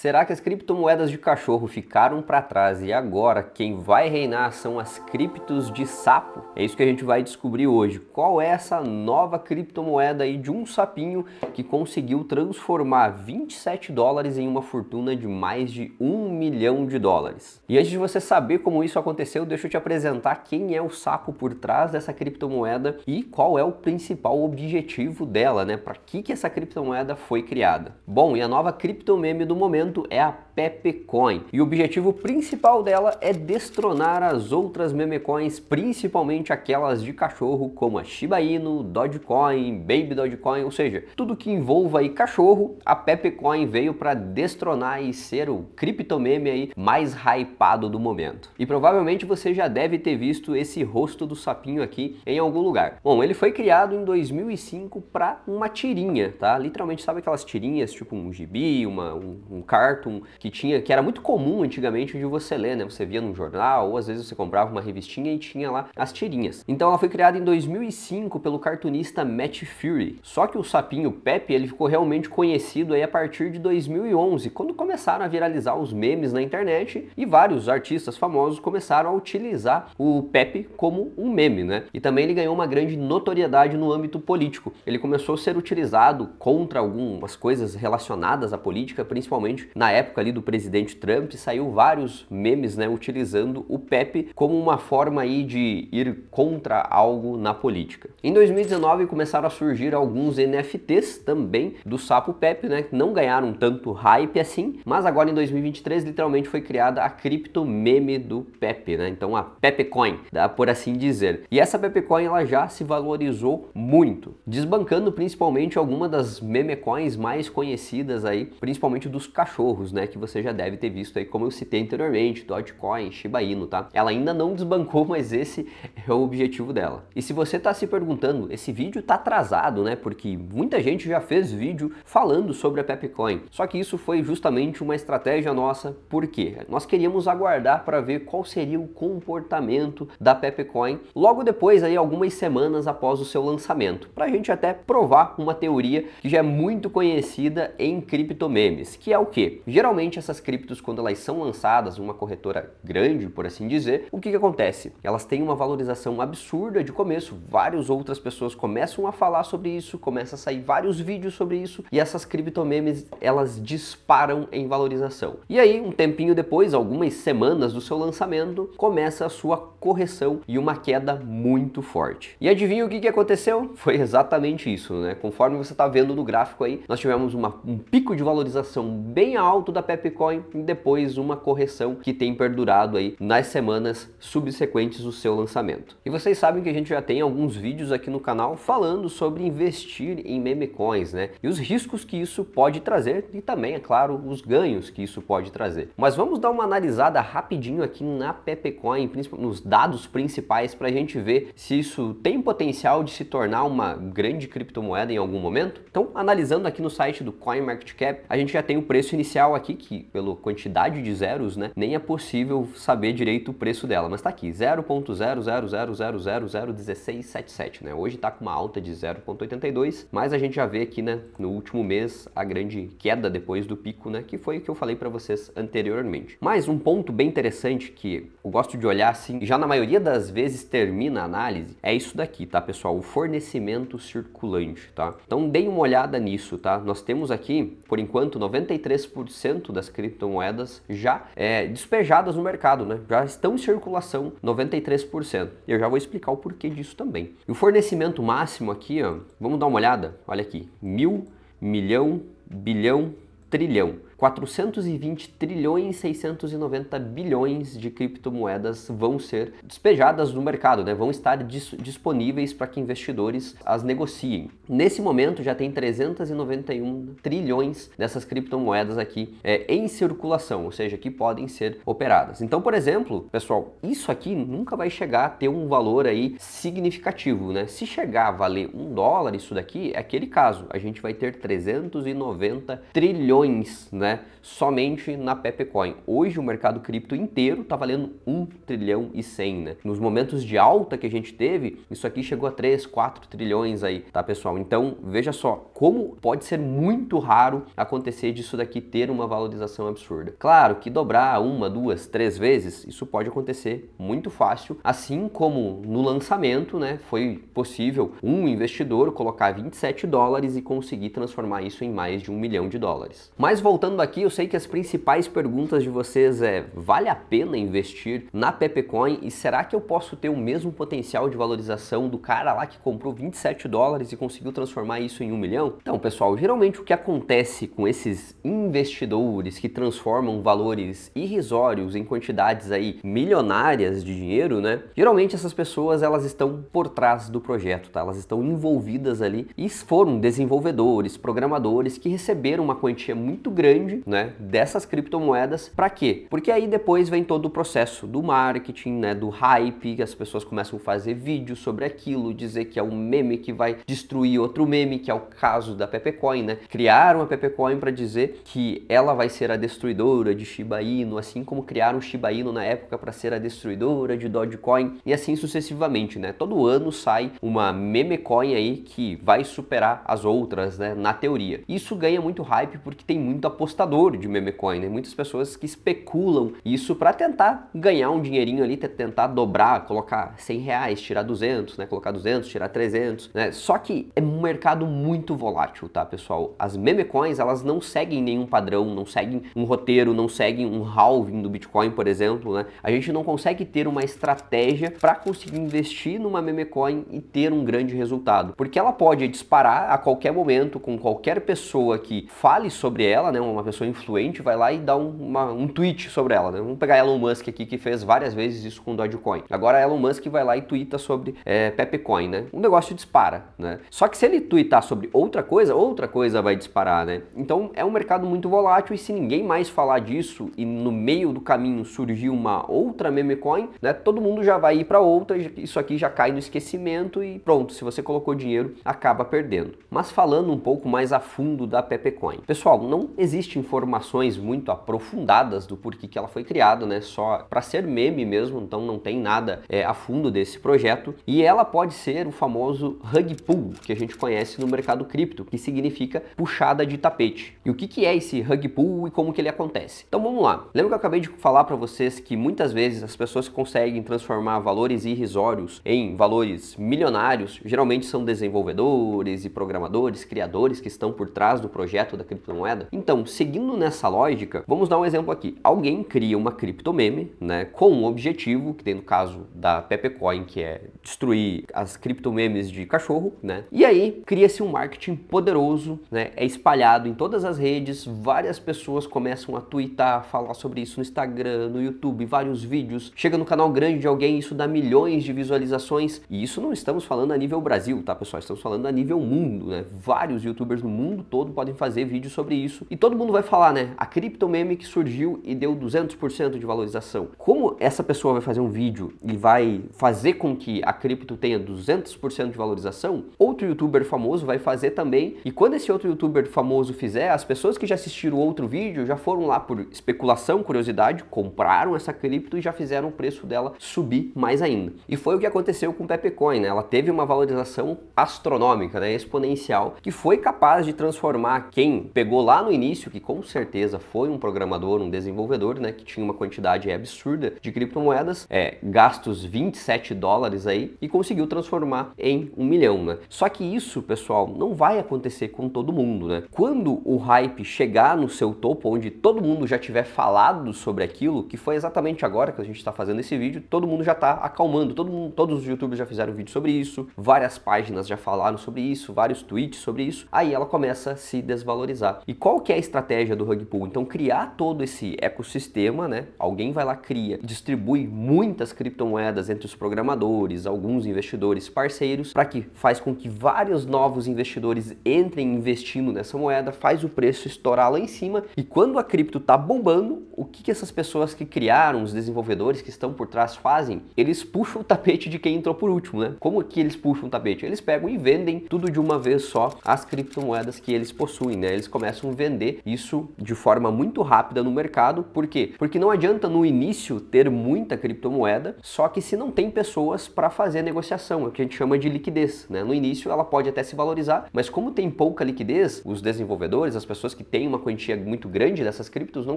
Será que as criptomoedas de cachorro ficaram para trás e agora quem vai reinar são as criptos de sapo? É isso que a gente vai descobrir hoje. Qual é essa nova criptomoeda aí de um sapinho que conseguiu transformar 27 dólares em uma fortuna de mais de um milhão de dólares? E antes de você saber como isso aconteceu, deixa eu te apresentar quem é o sapo por trás dessa criptomoeda e qual é o principal objetivo dela, né? Para que, que essa criptomoeda foi criada? Bom, e a nova criptomeme do momento é a Pepecoin. E o objetivo principal dela é destronar as outras memecoins, principalmente aquelas de cachorro, como a Shiba Inu, Dogecoin, Baby Dogecoin, ou seja, tudo que envolva aí cachorro, a Pepecoin veio para destronar e ser o criptomeme aí mais hypado do momento. E provavelmente você já deve ter visto esse rosto do sapinho aqui em algum lugar. Bom, ele foi criado em 2005 para uma tirinha, tá? Literalmente, sabe aquelas tirinhas, tipo um gibi, uma, um, um cartoon, que que tinha, que era muito comum antigamente de você ler, né? Você via num jornal ou às vezes você comprava uma revistinha e tinha lá as tirinhas. Então ela foi criada em 2005 pelo cartunista Matt Fury. Só que o sapinho Pepe, ele ficou realmente conhecido aí a partir de 2011, quando começaram a viralizar os memes na internet e vários artistas famosos começaram a utilizar o Pepe como um meme, né? E também ele ganhou uma grande notoriedade no âmbito político. Ele começou a ser utilizado contra algumas coisas relacionadas à política, principalmente na época ali ali do presidente Trump, saiu vários memes, né, utilizando o Pepe como uma forma aí de ir contra algo na política. Em 2019 começaram a surgir alguns NFTs também do sapo Pepe, né, que não ganharam tanto hype assim, mas agora em 2023 literalmente foi criada a cripto meme do Pepe, né? Então a Pepe Coin, dá por assim dizer. E essa Pepe Coin ela já se valorizou muito, desbancando principalmente algumas das meme coins mais conhecidas aí, principalmente dos cachorros, né, que você já deve ter visto aí, como eu citei anteriormente, Dogecoin, Shiba Inu, tá? Ela ainda não desbancou, mas esse é o objetivo dela. E se você está se perguntando, esse vídeo está atrasado, né? Porque muita gente já fez vídeo falando sobre a Pepcoin. Só que isso foi justamente uma estratégia nossa, porque nós queríamos aguardar para ver qual seria o comportamento da Pepcoin logo depois aí algumas semanas após o seu lançamento, para a gente até provar uma teoria que já é muito conhecida em criptomemes, que é o que geralmente geralmente essas criptos, quando elas são lançadas, uma corretora grande, por assim dizer, o que, que acontece? Elas têm uma valorização absurda de começo, várias outras pessoas começam a falar sobre isso, começam a sair vários vídeos sobre isso, e essas criptomemes, elas disparam em valorização. E aí, um tempinho depois, algumas semanas do seu lançamento, começa a sua correção e uma queda muito forte. E adivinha o que, que aconteceu? Foi exatamente isso, né? Conforme você está vendo no gráfico aí, nós tivemos uma, um pico de valorização bem alto da Pepe Pepcoin e depois uma correção que tem perdurado aí nas semanas subsequentes do seu lançamento. E vocês sabem que a gente já tem alguns vídeos aqui no canal falando sobre investir em meme coins, né? E os riscos que isso pode trazer e também, é claro, os ganhos que isso pode trazer. Mas vamos dar uma analisada rapidinho aqui na Pepecoin nos dados principais para a gente ver se isso tem potencial de se tornar uma grande criptomoeda em algum momento. Então, analisando aqui no site do CoinMarketCap, a gente já tem o preço inicial aqui que que pela quantidade de zeros, né, nem é possível saber direito o preço dela, mas tá aqui, 0.00000001677, né? Hoje tá com uma alta de 0.82, mas a gente já vê aqui, né, no último mês a grande queda depois do pico, né, que foi o que eu falei para vocês anteriormente. Mas um ponto bem interessante que eu gosto de olhar assim, já na maioria das vezes termina a análise, é isso daqui, tá, pessoal? O fornecimento circulante, tá? Então deem uma olhada nisso, tá? Nós temos aqui, por enquanto, 93% das criptomoedas já é, despejadas no mercado, né? Já estão em circulação 93%. Eu já vou explicar o porquê disso também. E o fornecimento máximo aqui, ó, vamos dar uma olhada? Olha aqui, mil, milhão, bilhão, trilhão. 420 trilhões 690 bilhões de criptomoedas vão ser despejadas no mercado, né? vão estar dis disponíveis para que investidores as negociem. Nesse momento já tem 391 trilhões dessas criptomoedas aqui é, em circulação, ou seja, que podem ser operadas. Então, por exemplo, pessoal, isso aqui nunca vai chegar a ter um valor aí significativo, né? Se chegar a valer um dólar isso daqui, é aquele caso, a gente vai ter 390 trilhões, né? né, somente na Pepecoin. Hoje o mercado cripto inteiro está valendo 1 trilhão e 100, né? Nos momentos de alta que a gente teve, isso aqui chegou a 3, 4 trilhões aí, tá pessoal? Então, veja só, como pode ser muito raro acontecer disso daqui ter uma valorização absurda. Claro que dobrar uma, duas, três vezes, isso pode acontecer muito fácil, assim como no lançamento, né, foi possível um investidor colocar 27 dólares e conseguir transformar isso em mais de um milhão de dólares. Mas voltando aqui, eu sei que as principais perguntas de vocês é: vale a pena investir na Pepecoin e será que eu posso ter o mesmo potencial de valorização do cara lá que comprou 27 dólares e conseguiu transformar isso em um milhão? Então, pessoal, geralmente o que acontece com esses investidores que transformam valores irrisórios em quantidades aí milionárias de dinheiro, né? Geralmente essas pessoas elas estão por trás do projeto, tá? Elas estão envolvidas ali e foram desenvolvedores, programadores que receberam uma quantia muito grande né, dessas criptomoedas. Para quê? Porque aí depois vem todo o processo do marketing, né, do hype, que as pessoas começam a fazer vídeos sobre aquilo, dizer que é um meme que vai destruir outro meme, que é o caso da Pepecoin, né? Criaram a Pepecoin para dizer que ela vai ser a destruidora de Shiba Inu, assim como criaram Shiba Inu na época para ser a destruidora de Dogecoin e assim sucessivamente, né? Todo ano sai uma memecoin aí que vai superar as outras, né, na teoria. Isso ganha muito hype porque tem muito apostar de memecoin, né? Muitas pessoas que especulam isso para tentar ganhar um dinheirinho ali, tentar dobrar, colocar 100 reais, tirar 200, né? Colocar 200, tirar 300, né? Só que é um mercado muito volátil, tá, pessoal? As memecoins, elas não seguem nenhum padrão, não seguem um roteiro, não seguem um halving do Bitcoin, por exemplo, né? A gente não consegue ter uma estratégia para conseguir investir numa memecoin e ter um grande resultado, porque ela pode disparar a qualquer momento com qualquer pessoa que fale sobre ela, né? Uma pessoa influente vai lá e dá uma, um tweet sobre ela. Né? Vamos pegar Elon Musk aqui, que fez várias vezes isso com Dogecoin. Agora Elon Musk vai lá e tweeta sobre é, Pepecoin, né? Um negócio dispara, né? Só que se ele tweetar sobre outra coisa, outra coisa vai disparar, né? Então é um mercado muito volátil e se ninguém mais falar disso e no meio do caminho surgir uma outra meme coin, né? Todo mundo já vai ir para outra, isso aqui já cai no esquecimento e pronto, se você colocou dinheiro, acaba perdendo. Mas falando um pouco mais a fundo da Pepecoin. Pessoal, não existe existe informações muito aprofundadas do porquê que ela foi criada, né? Só para ser meme mesmo, então não tem nada é, a fundo desse projeto. E ela pode ser o famoso rug pull que a gente conhece no mercado cripto, que significa puxada de tapete. E o que, que é esse rug pull e como que ele acontece? Então vamos lá. Lembra que eu acabei de falar para vocês que muitas vezes as pessoas conseguem transformar valores irrisórios em valores milionários? Geralmente são desenvolvedores e programadores, criadores que estão por trás do projeto da criptomoeda. Então, se seguindo nessa lógica, vamos dar um exemplo aqui. Alguém cria uma criptomeme, né, com um objetivo, que tem no caso da Pepecoin, que é destruir as criptomemes de cachorro, né? E aí cria-se um marketing poderoso, né? É espalhado em todas as redes, várias pessoas começam a twittar, falar sobre isso no Instagram, no YouTube, vários vídeos. Chega no canal grande de alguém, isso dá milhões de visualizações. E isso não estamos falando a nível Brasil, tá, pessoal? Estamos falando a nível mundo, né? Vários youtubers no mundo todo podem fazer vídeos sobre isso e todo mundo mundo vai falar, né? A cripto meme que surgiu e deu 200% de valorização. Como essa pessoa vai fazer um vídeo e vai fazer com que a cripto tenha 200% de valorização, outro youtuber famoso vai fazer também. E quando esse outro youtuber famoso fizer, as pessoas que já assistiram outro vídeo já foram lá por especulação, curiosidade, compraram essa cripto e já fizeram o preço dela subir mais ainda. E foi o que aconteceu com o Pepecoin, né? Ela teve uma valorização astronômica, né? exponencial, que foi capaz de transformar quem pegou lá no início, que com certeza foi um programador, um desenvolvedor, né, que tinha uma quantidade absurda de criptomoedas, é, gastos 27 dólares aí e conseguiu transformar em um milhão, né? Só que isso, pessoal, não vai acontecer com todo mundo, né? Quando o hype chegar no seu topo, onde todo mundo já tiver falado sobre aquilo, que foi exatamente agora que a gente está fazendo esse vídeo, todo mundo já está acalmando, todo mundo, todos os youtubers já fizeram vídeo sobre isso, várias páginas já falaram sobre isso, vários tweets sobre isso, aí ela começa a se desvalorizar. E qual que é a estratégia estratégia do rug pull. Então criar todo esse ecossistema, né? Alguém vai lá cria, distribui muitas criptomoedas entre os programadores, alguns investidores parceiros, para que faz com que vários novos investidores entrem investindo nessa moeda, faz o preço estourar lá em cima e quando a cripto tá bombando, o que, que essas pessoas que criaram, os desenvolvedores que estão por trás fazem? Eles puxam o tapete de quem entrou por último, né? Como que eles puxam o tapete? Eles pegam e vendem tudo de uma vez só as criptomoedas que eles possuem, né? Eles começam a vender isso isso de forma muito rápida no mercado. Por quê? Porque não adianta no início ter muita criptomoeda, só que se não tem pessoas para fazer a negociação, é o que a gente chama de liquidez. Né? No início ela pode até se valorizar, mas como tem pouca liquidez, os desenvolvedores, as pessoas que têm uma quantia muito grande dessas criptos não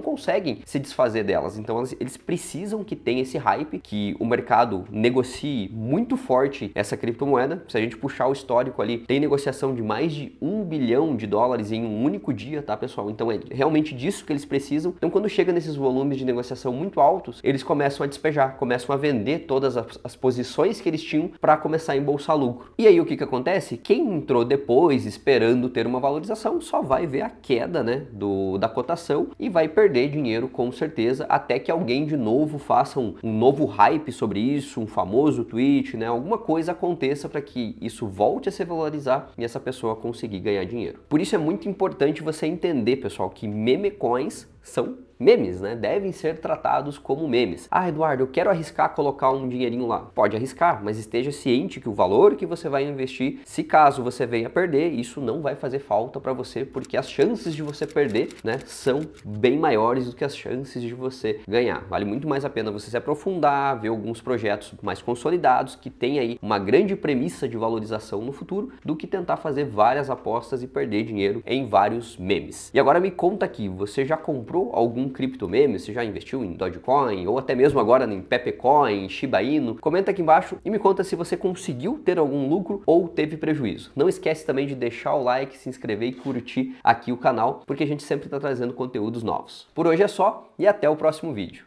conseguem se desfazer delas. Então eles precisam que tenha esse hype, que o mercado negocie muito forte essa criptomoeda. Se a gente puxar o histórico ali, tem negociação de mais de um bilhão de dólares em um único dia, tá pessoal? Então é realmente disso que eles precisam. Então, quando chega nesses volumes de negociação muito altos, eles começam a despejar, começam a vender todas as, as posições que eles tinham para começar a embolsar lucro. E aí o que, que acontece? Quem entrou depois esperando ter uma valorização só vai ver a queda né, do, da cotação e vai perder dinheiro com certeza até que alguém de novo faça um, um novo hype sobre isso, um famoso tweet, né, alguma coisa aconteça para que isso volte a se valorizar e essa pessoa conseguir ganhar dinheiro. Por isso é muito importante você entender, pessoal pessoal, que memecoins são memes, né? Devem ser tratados como memes. Ah, Eduardo, eu quero arriscar colocar um dinheirinho lá. Pode arriscar, mas esteja ciente que o valor que você vai investir, se caso você venha perder, isso não vai fazer falta para você, porque as chances de você perder, né, são bem maiores do que as chances de você ganhar. Vale muito mais a pena você se aprofundar, ver alguns projetos mais consolidados que tem aí uma grande premissa de valorização no futuro, do que tentar fazer várias apostas e perder dinheiro em vários memes. E agora me conta aqui, você já comprou comprou algum meme? se já investiu em Dogecoin ou até mesmo agora em Pepecoin, Shiba Inu, comenta aqui embaixo e me conta se você conseguiu ter algum lucro ou teve prejuízo. Não esquece também de deixar o like, se inscrever e curtir aqui o canal, porque a gente sempre está trazendo conteúdos novos. Por hoje é só e até o próximo vídeo.